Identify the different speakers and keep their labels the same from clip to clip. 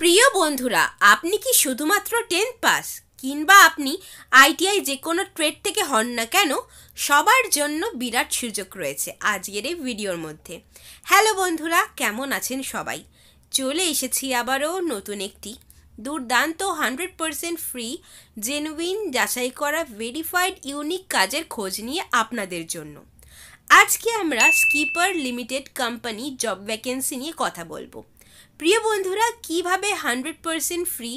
Speaker 1: প্রিয় বন্ধুরা আপনি কি শুধুমাত্র টেন্থ পাস কিংবা আপনি আইটিআই যে কোনো ট্রেড থেকে হন না কেন সবার জন্য বিরাট সুযোগ রয়েছে আজকের এই ভিডিওর মধ্যে হ্যালো বন্ধুরা কেমন আছেন সবাই চলে এসেছি আবারও নতুন একটি দুর্দান্ত হান্ড্রেড পারসেন্ট ফ্রি জেনুইন যাচাই করা ভেরিফাইড ইউনিক কাজের খোঁজ নিয়ে আপনাদের জন্য আজকে আমরা Skipper limited company job vacancy নিয়ে কথা বলবো প্রিয় বন্ধুরা কিভাবে হান্ড্রেড পারসেন্ট ফ্রি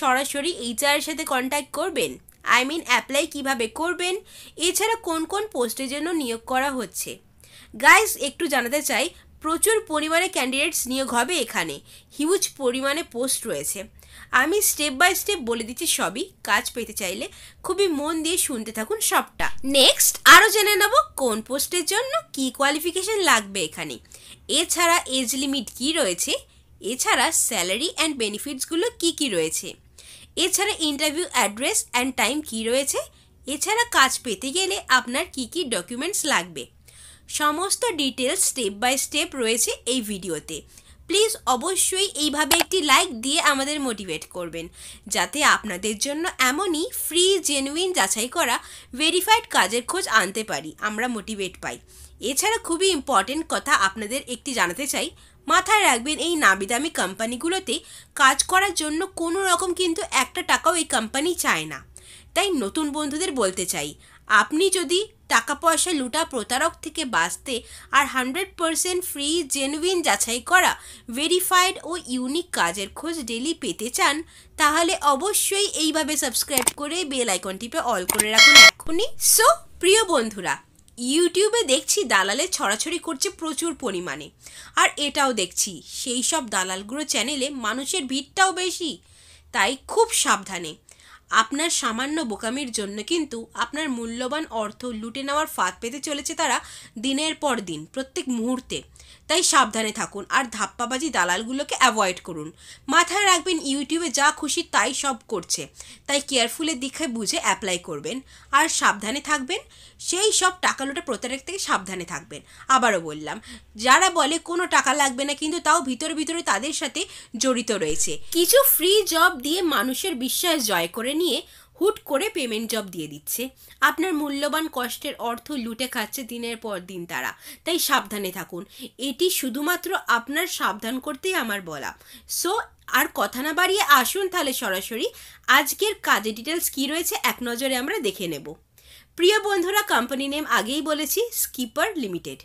Speaker 1: সরাসরি এইচআর সাথে কন্ট্যাক্ট করবেন আই মিন অ্যাপ্লাই কিভাবে করবেন এছাড়া কোন কোন পোস্টের জন্য নিয়োগ করা হচ্ছে গাইস একটু জানাতে চাই প্রচুর পরিমাণে ক্যান্ডিডেটস নিয়োগ হবে এখানে হিউজ পরিমাণে পোস্ট রয়েছে আমি স্টেপ বাই স্টেপ বলে দিচ্ছি সবই কাজ পেতে চাইলে খুবই মন দিয়ে শুনতে থাকুন সবটা নেক্সট আরও জেনে নেব কোন পোস্টের জন্য কি কোয়ালিফিকেশন লাগবে এখানে এছাড়া এজ লিমিট কি রয়েছে এছাড়া স্যালারি অ্যান্ড বেনিফিটসগুলো কি কি রয়েছে এছাড়া ইন্টারভিউ অ্যাড্রেস অ্যান্ড টাইম কি রয়েছে এছাড়া কাজ পেতে গেলে আপনার কি কি ডকুমেন্টস লাগবে সমস্ত ডিটেলস স্টেপ বাই স্টেপ রয়েছে এই ভিডিওতে প্লিজ অবশ্যই এইভাবে একটি লাইক দিয়ে আমাদের মোটিভেট করবেন যাতে আপনাদের জন্য এমনই ফ্রি জেনুইন যাচাই করা ভেরিফাইড কাজের খোঁজ আনতে পারি আমরা মোটিভেট পাই এছাড়া খুবই ইম্পর্টেন্ট কথা আপনাদের একটি জানাতে চাই মাথায় রাখবেন এই নামি দামি কোম্পানিগুলোতে কাজ করার জন্য কোনো রকম কিন্তু একটা টাকাও এই কোম্পানি চায় না তাই নতুন বন্ধুদের বলতে চাই আপনি যদি টাকা পয়সা লুটা প্রতারক থেকে বাঁচতে আর হান্ড্রেড পারসেন্ট ফ্রি জেনুইন যাচাই করা ভেরিফাইড ও ইউনিক কাজের খোঁজ ডেলি পেতে চান তাহলে অবশ্যই এইভাবে সাবস্ক্রাইব করে বেল আইকনটিপে অল করে রাখুন এখনই সো প্রিয় বন্ধুরা ইউটিউবে দেখছি দালালে ছড়াছড়ি করছে প্রচুর পরিমাণে আর এটাও দেখছি সেই সব দালালগুলো চ্যানেলে মানুষের ভিড়টাও বেশি তাই খুব সাবধানে আপনার সামান্য বোকামির জন্য কিন্তু আপনার মূল্যবান অর্থ লুটে নেওয়ার ফাঁদ পেতে চলেছে তারা দিনের পর দিন প্রত্যেক মুহূর্তে তাই সাবধানে থাকুন আর ধাপ্পাবাজি দালালগুলোকে অ্যাভয়েড করুন মাথায় রাখবেন ইউটিউবে যা খুশি তাই সব করছে তাই কেয়ারফুলের দীক্ষায় বুঝে অ্যাপ্লাই করবেন আর সাবধানে থাকবেন সেই সব টাকা লোটা প্রতারক থেকে সাবধানে থাকবেন আবারও বললাম যারা বলে কোনো টাকা লাগবে না কিন্তু তাও ভিতরে ভিতরে তাদের সাথে জড়িত রয়েছে কিছু ফ্রি জব দিয়ে মানুষের বিশ্বাস জয় করে নিয়ে হুট করে পেমেন্ট জব দিয়ে দিচ্ছে আপনার মূল্যবান কষ্টের অর্থ লুটে খাচ্ছে দিনের পর দিন তারা তাই সাবধানে থাকুন এটি শুধুমাত্র আপনার সাবধান করতেই আমার বলা সো আর কথা না বাড়িয়ে আসুন তাহলে সরাসরি আজকের কাজে ডিটেলস কী রয়েছে এক নজরে আমরা দেখে নেব প্রিয় বন্ধুরা কোম্পানি নেম আগেই বলেছি স্কিপার লিমিটেড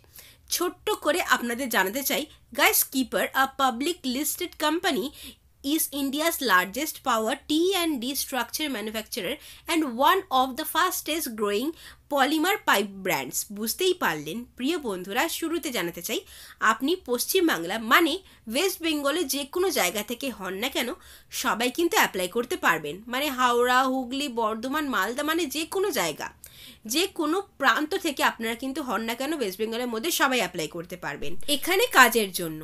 Speaker 1: ছোট্ট করে আপনাদের জানাতে চাই guys Skipper a public listed company India's largest power T and D structure manufacturer and one of the fastest growing polymer pipe brands বুঝতেই পারলেন প্রিয় বন্ধুরা শুরুতে জানাতে চাই আপনি পশ্চিমবাংলা মানে ওয়েস্ট বেঙ্গলে যে কোনো জায়গা থেকে হন না কেন সবাই কিন্তু অ্যাপ্লাই করতে পারবেন মানে হাওড়া হুগলি বর্ধমান মালদা মানে যে কোনো জায়গা যে কোনো প্রান্ত থেকে আপনারা কিন্তু হন না কেন ওয়েস্ট বেঙ্গলের মধ্যে সবাই অ্যাপ্লাই করতে পারবেন এখানে কাজের জন্য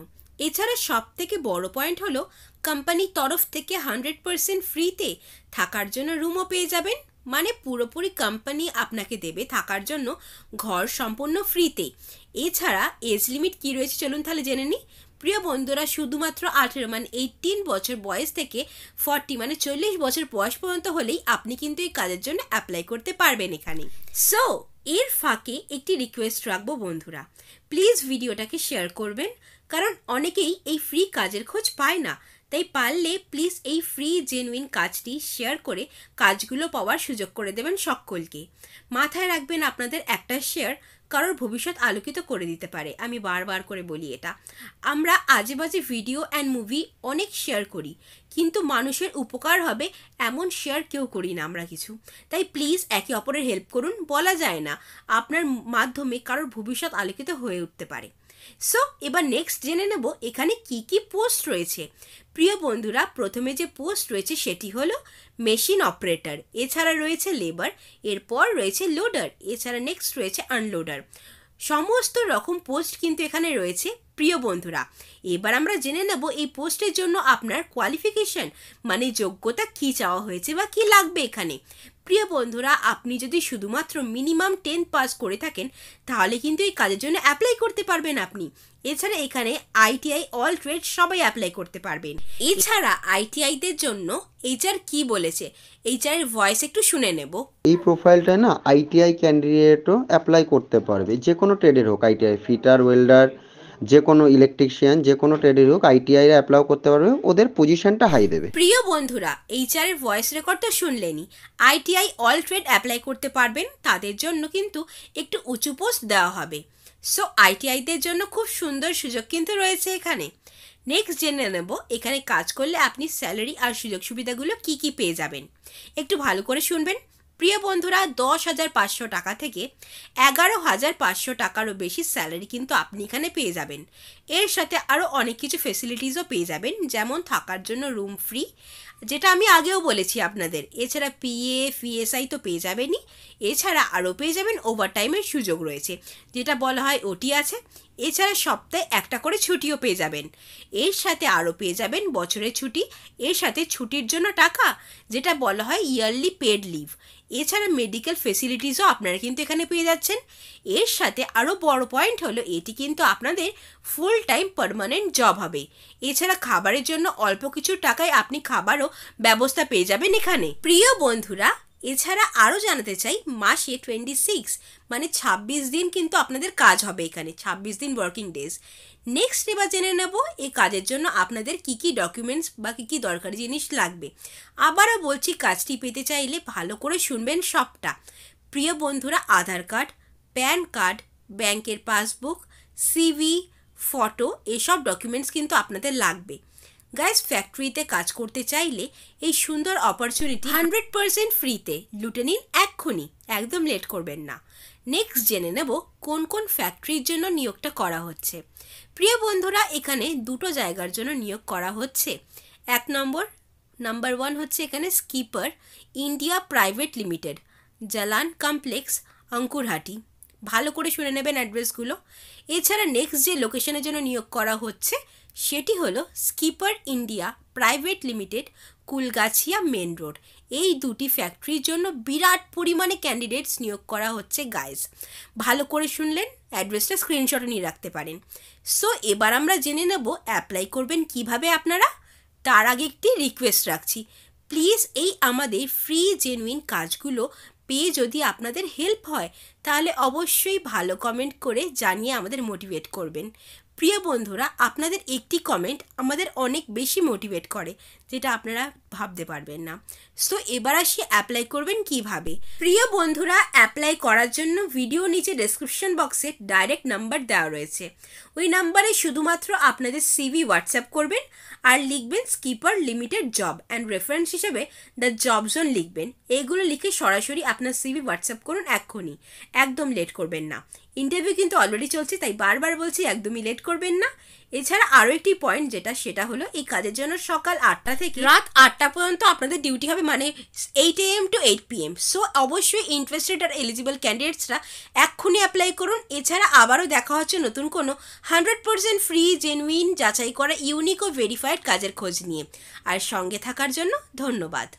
Speaker 1: এছাড়া সব থেকে বড় পয়েন্ট হলো কোম্পানির তরফ থেকে হান্ড্রেড পারসেন্ট ফ্রিতে থাকার জন্য রুমও পেয়ে যাবেন মানে পুরোপুরি কোম্পানি আপনাকে দেবে থাকার জন্য ঘর সম্পূর্ণ ফ্রিতে এছাড়া এজ লিমিট কী রয়েছে চলুন তাহলে জেনে নিই প্রিয় বন্ধুরা শুধুমাত্র আঠেরো মানে এইটিন বছর বয়স থেকে ফর্টি মানে চল্লিশ বছর বয়স পর্যন্ত হলেই আপনি কিন্তু এই কাজের জন্য অ্যাপ্লাই করতে পারবেন এখানে সো এর ফাঁকে একটি রিকোয়েস্ট রাখবো বন্ধুরা প্লিজ ভিডিওটাকে শেয়ার করবেন কারণ অনেকেই এই ফ্রি কাজের খোঁজ পায় না তাই পারলে প্লিজ এই ফ্রি জেনুইন কাজটি শেয়ার করে কাজগুলো পাওয়ার সুযোগ করে দেবেন সকলকে মাথায় রাখবেন আপনাদের একটা শেয়ার কারোর ভবিষ্যৎ আলোকিত করে দিতে পারে আমি বারবার করে বলি এটা আমরা আজে বাজে ভিডিও অ্যান্ড মুভি অনেক শেয়ার করি কিন্তু মানুষের উপকার হবে এমন শেয়ার কেউ করি না আমরা কিছু তাই প্লিজ একে অপরের হেল্প করুন বলা যায় না আপনার মাধ্যমে কারোর ভবিষ্যৎ আলোকিত হয়ে উঠতে পারে সো এবার নেক্সট জেনে নেব এখানে কি কি পোস্ট রয়েছে প্রিয় বন্ধুরা প্রথমে যে পোস্ট রয়েছে সেটি হলো মেশিন অপারেটর এছাড়া রয়েছে লেবার এরপর রয়েছে লোডার এছাড়া নেক্সট রয়েছে আনলোডার সমস্ত রকম পোস্ট কিন্তু এখানে রয়েছে প্রিয় বন্ধুরা এবার আমরা জেনে নেব এই পোস্টের জন্য আপনার কোয়ালিফিকেশন মানে যোগ্যতা কি চাওয়া হয়েছে বা কি লাগবে এখানে প্রিয় বন্ধুরা আপনি যদি শুধুমাত্র মিনিমাম টেন পাস করে থাকেন তাহলে কিন্তু এই কাজের জন্য অ্যাপ্লাই করতে পারবেন আপনি এছাড়া এখানে আইটিআই অল ট্রেড সবাই অ্যাপ্লাই করতে পারবেন এছাড়া আইটিআইদের জন্য এইচআর কি বলেছে এইচআর এর ভয়েস একটু শুনে নেব এই প্রোফাইলটা না আইটিআই ক্যান্ডিডেটও অ্যাপ্লাই করতে পারবে যে কোনো ট্রেডের হোক আইটিআই ফিটার ওয়েল্ডার যে কোনো ইলেকট্রিশিয়ান যে কোনো ট্রেডের হোক আইটিআইরা অ্যাপ্লাই করতে পারবে ওদের পজিশনটা হাই দেবে প্রিয় বন্ধুরা এইচআর এর ভয়েস রেকর্ড তো শুনলেনই আইটিআই অল ট্রেড অ্যাপ্লাই করতে পারবেন তাদের জন্য কিন্তু একটু উঁচু পোস্ট দেওয়া হবে সো আইটিআইদের জন্য খুব সুন্দর সুযোগ কিন্তু রয়েছে এখানে নেক্সট জেনে নেব এখানে কাজ করলে আপনি স্যালারি আর সুযোগ সুবিধাগুলো কি কি পেয়ে যাবেন একটু ভালো করে শুনবেন প্রিয় বন্ধুরা দশ হাজার পাঁচশো টাকা থেকে এগারো হাজার পাঁচশো টাকারও বেশি স্যালারি কিন্তু আপনি এখানে পেয়ে যাবেন এর সাথে আরও অনেক কিছু ফেসিলিটিসও পেয়ে যাবেন যেমন থাকার জন্য রুম ফ্রি যেটা আমি আগেও বলেছি আপনাদের এছাড়া পিএ ফিএসআই তো পেয়ে যাবেনই এছাড়া আরও পেয়ে যাবেন ওভারটাইমের সুযোগ রয়েছে যেটা বলা হয় ওটি আছে এছাড়া সপ্তাহে একটা করে ছুটিও পেয়ে যাবেন এর সাথে আরও পেয়ে যাবেন বছরের ছুটি এর সাথে ছুটির জন্য টাকা যেটা বলা হয় ইয়ারলি পেড লিভ এছাড়া মেডিকেল ফেসিলিটিসও আপনারা কিন্তু এখানে পেয়ে যাচ্ছেন এর সাথে আরও বড় পয়েন্ট হলো এটি কিন্তু আপনাদের ফুল টাইম পারমানেন্ট জব হবে এছাড়া খাবারের জন্য অল্প কিছু টাকায় আপনি খাবারও ব্যবস্থা পেয়ে যাবেন এখানে প্রিয় বন্ধুরা এছাড়া আরও জানাতে চাই মাসে টোয়েন্টি সিক্স মানে ছাব্বিশ দিন কিন্তু আপনাদের কাজ হবে এখানে ছাব্বিশ দিন ওয়ার্কিং ডেজ নেক্সট এবার জেনে নেব এই কাজের জন্য আপনাদের কি কি ডকুমেন্টস বা কী কী দরকারি জিনিস লাগবে আবারও বলছি কাজটি পেতে চাইলে ভালো করে শুনবেন সবটা প্রিয় বন্ধুরা আধার কার্ড প্যান কার্ড ব্যাংকের পাসবুক সিভি ফটো এসব ডকুমেন্টস কিন্তু আপনাদের লাগবে গাইস ফ্যাক্টরিতে কাজ করতে চাইলে এই সুন্দর অপরচুনিটি হান্ড্রেড পারসেন্ট ফ্রিতে লুটে নিন এক্ষুনি একদম লেট করবেন না নেক্সট জেনে নেব কোন কোন ফ্যাক্টরির জন্য নিয়োগটা করা হচ্ছে প্রিয় বন্ধুরা এখানে দুটো জায়গার জন্য নিয়োগ করা হচ্ছে এক নম্বর নাম্বার ওয়ান হচ্ছে এখানে Skipper India private limited Jalan complex Ankurhati ভালো করে শুনে নেবেন অ্যাড্রেসগুলো এছাড়া নেক্সট যে লোকেশনের জন্য নিয়োগ করা হচ্ছে সেটি হলো Skipper India private limited Kulgachhia main road এই দুটি ফ্যাক্টরির জন্য বিরাট পরিমাণে ক্যান্ডিডেটস নিয়োগ করা হচ্ছে গাইজ ভালো করে শুনলেন অ্যাড্রেসটা স্ক্রিনশটে নিয়ে রাখতে পারেন সো এবার আমরা জেনে নেব অ্যাপ্লাই করবেন কিভাবে আপনারা তার আগে একটি রিকোয়েস্ট রাখছি প্লিজ এই আমাদের ফ্রি জেনুইন কাজগুলো পেয়ে যদি আপনাদের হেল্প হয় তাহলে অবশ্যই ভালো কমেন্ট করে জানিয়ে আমাদের মোটিভেট করবেন প্রিয় বন্ধুরা আপনাদের একটি কমেন্ট আমাদের অনেক বেশি মোটিভেট করে যেটা আপনারা ভাবতে পারবেন না সো এবার আসি অ্যাপ্লাই করবেন কিভাবে প্রিয় বন্ধুরা অ্যাপ্লাই করার জন্য ভিডিও নিচে ডেসক্রিপশন বক্সে ডাইরেক্ট নাম্বার দেওয়া রয়েছে ওই নাম্বারে শুধুমাত্র আপনাদের সিভি হোয়াটসঅ্যাপ করবেন আর লিখবেন Skipper limited job and reference হিসেবে দ্য জব জোন লিখবেন এগুলো লিখে সরাসরি আপনার সিভি হোয়াটসঅ্যাপ করুন এক্ষুনি একদম লেট করবেন না ইন্টারভিউ কিন্তু অলরেডি চলছে তাই বারবার বলছি একদমই লেট করবেন না এছাড়া আরও একটি পয়েন্ট যেটা সেটা হলো এই কাজের জন্য সকাল আটটা থেকে রাত আটটা পর্যন্ত আপনাদের ডিউটি হবে মানে eight AM to eight P M so অবশ্যই ইন্টারেস্টেড আর এলিজিবল ক্যান্ডিডেটসরা এক্ষুনি অ্যাপ্লাই করুন এছাড়া আবারও দেখা হচ্ছে নতুন কোনো হান্ড্রেড পার্সেন্ট ফ্রি জেনুইন যাচাই করা ইউনিক ও ভেরিফাইড কাজের খোঁজ নিয়ে আর সঙ্গে থাকার জন্য ধন্যবাদ